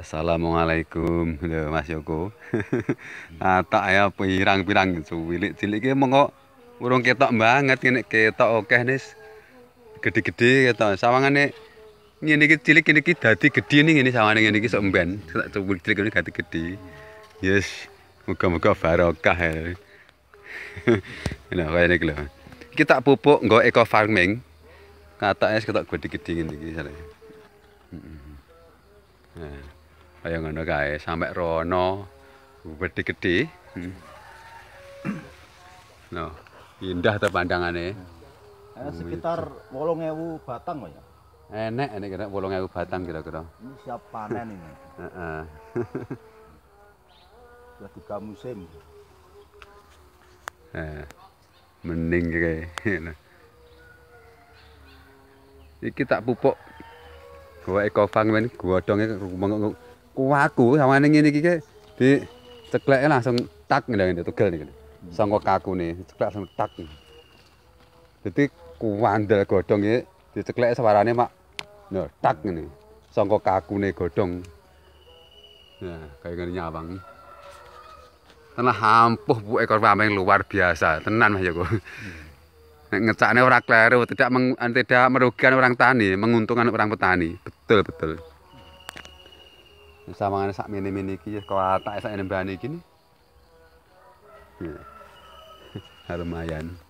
Assalamualaikum lho Mas Yoko. Ah, tak ya pirang-pirang cilik-cilik iki mengok urung ketok banget ini ketok okeh nih, Gede-gede ketok nih, ini iki cilik ini iki dadi gede nih, ini sawangan ini iki sok mben. Cilik ini dadi gede. Yes, moga-moga barokah. Ya. Nah, kayak ini loh. Kita pupuk nggak eco farming. es ketok gede-gede ini iki Yeah ayo ngono kae, sampai rono gede-gede. No, hmm. indah ta pandangane. Eh, sekitar 8000 batang kok ya. Enek enek kira 8000 batang kira-kira. Ini siap panen ini. Heeh. Sudah tiga musim. Eh, mending kayak. Nah. Iki pupuk. Gua ekofang men godhonge kuaku sawane ngene iki ke di cekleke langsung tak ngene tegel iki. Sangko kakune cekle langsung tak. Dadi kuandel godhong iki dicekleke suarane mak no tak ngene. Sangko kakune godhong. Ya, kaya ngene nyawang. Tenan hampuh bu ekor wameng luar biasa. Tenan Mas Joko. ngecakne ora kleru, tidak meng, tidak merugikan orang tani, menguntungkan orang petani. Betul, betul. Susah mangane sak mini-mini iki wis kelatak sak nembane iki. Harumayan. Yeah.